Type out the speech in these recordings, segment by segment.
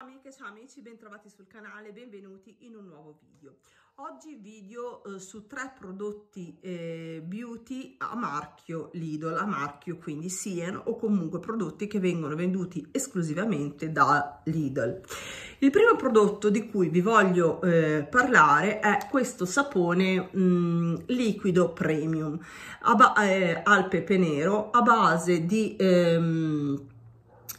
Amiche, ciao amici, bentrovati sul canale, benvenuti in un nuovo video. Oggi video eh, su tre prodotti eh, beauty a marchio Lidl, a marchio quindi Sien o comunque prodotti che vengono venduti esclusivamente da Lidl. Il primo prodotto di cui vi voglio eh, parlare è questo sapone mh, mm, liquido premium a ba- eh, al pepe nero a base di... Ehm,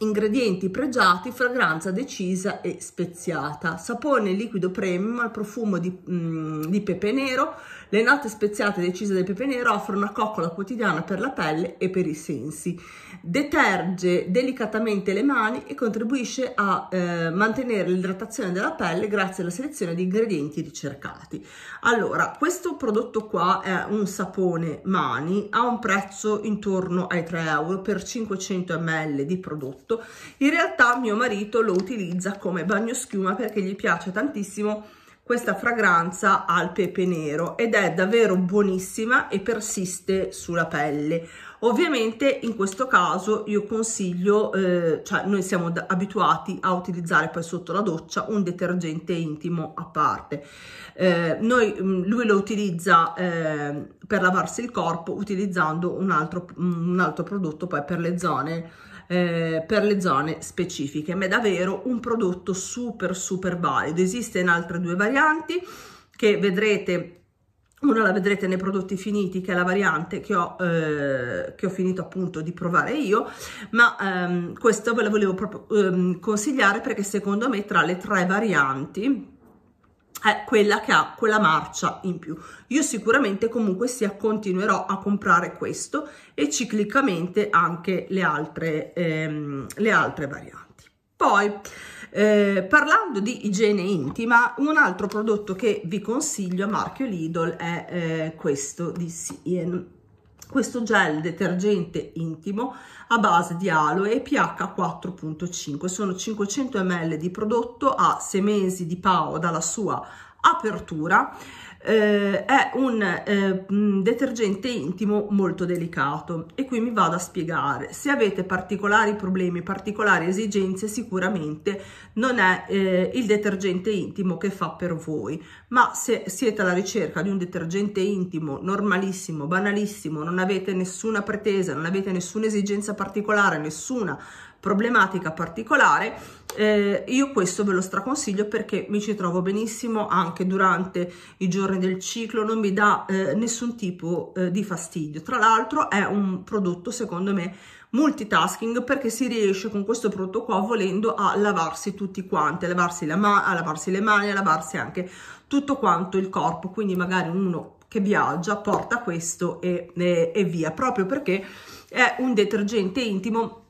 ingredienti pregiati, fragranza decisa e speziata, sapone liquido premium al profumo di, mm, di, pepe nero, le note speziate decise del pepe nero offrono una coccola quotidiana per la pelle e per i sensi, deterge delicatamente le mani e contribuisce a eh, mantenere l'idratazione della pelle grazie alla selezione di ingredienti ricercati. Allora, questo prodotto qua è un sapone mani, ha un prezzo intorno ai 3 euro per 500 ml di prodotto sotto. In realtà mio marito lo utilizza come bagno schiuma perché gli piace tantissimo questa fragranza al pepe nero ed è davvero buonissima e persiste sulla pelle. Ovviamente in questo caso io consiglio, eh, cioè noi siamo abituati a utilizzare poi sotto la doccia un detergente intimo a parte. Eh, noi, mm, lui lo utilizza eh, per lavarsi il corpo utilizzando un altro, mm, un altro prodotto poi per le zone eh, per le zone specifiche, ma è davvero un prodotto super super valido. Esiste in altre due varianti che vedrete una la vedrete nei prodotti finiti, che è la variante che ho, eh, che ho finito appunto di provare io, ma ehm, questo ve la volevo proprio ehm, consigliare perché secondo me tra le tre varianti è quella che ha quella marcia in più. Io sicuramente comunque sia continuerò a comprare questo e ciclicamente anche le altre, ehm, le altre varianti. Poi, eh, parlando di igiene intima, un altro prodotto che vi consiglio a marchio Lidl è eh, questo di Sien questo gel detergente intimo a base di aloe pH 4.5 sono 500 ml di prodotto a 6 mesi di PAO dalla sua apertura eh, è un eh, mm, detergente intimo molto delicato e qui mi vado a spiegare. Se avete particolari problemi, particolari esigenze, sicuramente non è eh, il detergente intimo che fa per voi, ma se siete alla ricerca di un detergente intimo normalissimo, banalissimo, non avete nessuna pretesa, non avete nessuna esigenza particolare, nessuna problematica particolare, eh, io questo ve lo straconsiglio perché mi ci trovo benissimo anche durante i giorni del ciclo, non mi dà eh, nessun tipo eh, di fastidio. Tra l'altro è un prodotto secondo me multitasking perché si riesce con questo prodotto qua volendo a lavarsi tutti quanti, a lavarsi, la a lavarsi le mani, a lavarsi anche tutto quanto il corpo, quindi magari uno che viaggia porta questo e, e, e via, proprio perché è un detergente intimo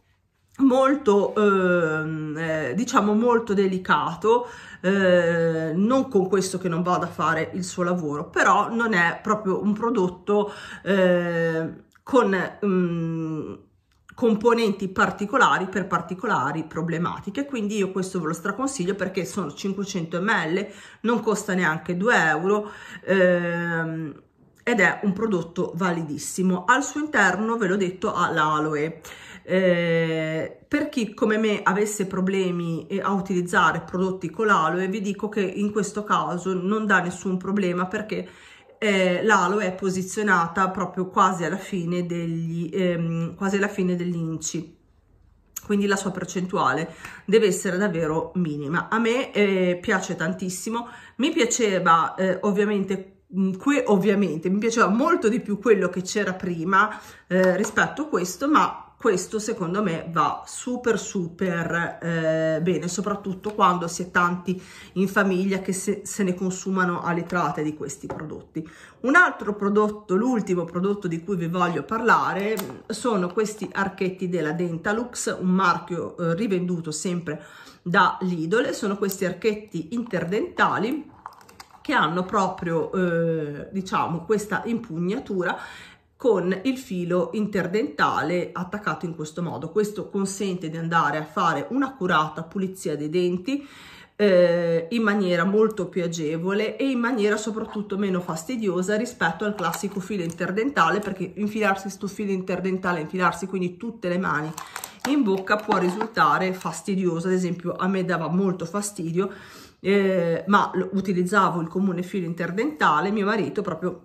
molto ehm, eh, diciamo molto delicato eh, non con questo che non vada a fare il suo lavoro però non è proprio un prodotto eh, con mh, mm, componenti particolari per particolari problematiche quindi io questo ve lo straconsiglio perché sono 500 ml non costa neanche 2 euro ehm, ed è un prodotto validissimo al suo interno ve l'ho detto ha l'aloe eh, per chi come me avesse problemi a utilizzare prodotti con l'aloe, vi dico che in questo caso non dà nessun problema perché eh, l'aloe è posizionata proprio quasi alla fine degli ehm, quasi alla fine degli quindi la sua percentuale deve essere davvero minima a me eh, piace tantissimo mi piaceva eh, ovviamente mm, qui ovviamente mi piaceva molto di più quello che c'era prima eh, rispetto a questo ma questo secondo me va super super eh, bene, soprattutto quando si è tanti in famiglia che se, se ne consumano alle tratte di questi prodotti. Un altro prodotto, l'ultimo prodotto di cui vi voglio parlare, mm, sono questi archetti della Dentalux, un marchio eh, rivenduto sempre da Lidole, sono questi archetti interdentali che hanno proprio eh, diciamo questa impugnatura con il filo interdentale attaccato in questo modo. Questo consente di andare a fare un'accurata pulizia dei denti eh, in maniera molto più agevole e in maniera soprattutto meno fastidiosa rispetto al classico filo interdentale perché infilarsi questo filo interdentale, infilarsi quindi tutte le mani in bocca può risultare fastidioso, ad esempio a me dava molto fastidio eh, ma utilizzavo il comune filo interdentale, mio marito proprio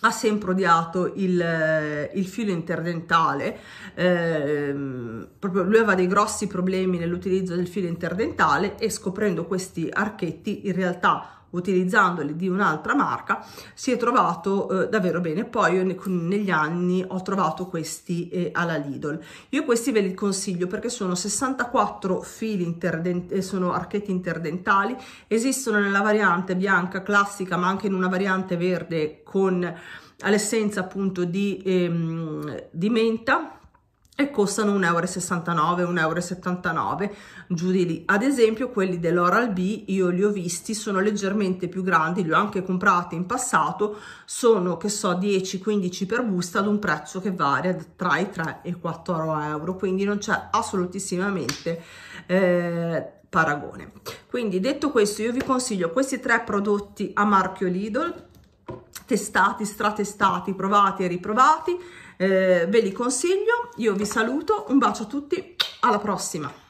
ha sempre odiato il, eh, il filo interdentale, eh, lui aveva dei grossi problemi nell'utilizzo del filo interdentale e scoprendo questi archetti in realtà utilizzandoli di un'altra marca si è trovato eh, davvero bene poi io ne, negli anni ho trovato questi eh, alla Lidl io questi ve li consiglio perché sono 64 fili interdentali eh, sono archetti interdentali esistono nella variante bianca classica ma anche in una variante verde con all'essenza appunto di, ehm, di menta e costano 1,69 1,79 euro giù di lì ad esempio quelli dell'oral b io li ho visti sono leggermente più grandi li ho anche comprati in passato sono che so 10 15 per busta ad un prezzo che varia tra i 3 e i 4 euro quindi non c'è assolutissimamente eh, paragone quindi detto questo io vi consiglio questi tre prodotti a marchio Lidl testati, stratestati, provati e riprovati. Eh, ve li consiglio, io vi saluto, un bacio a tutti, alla prossima!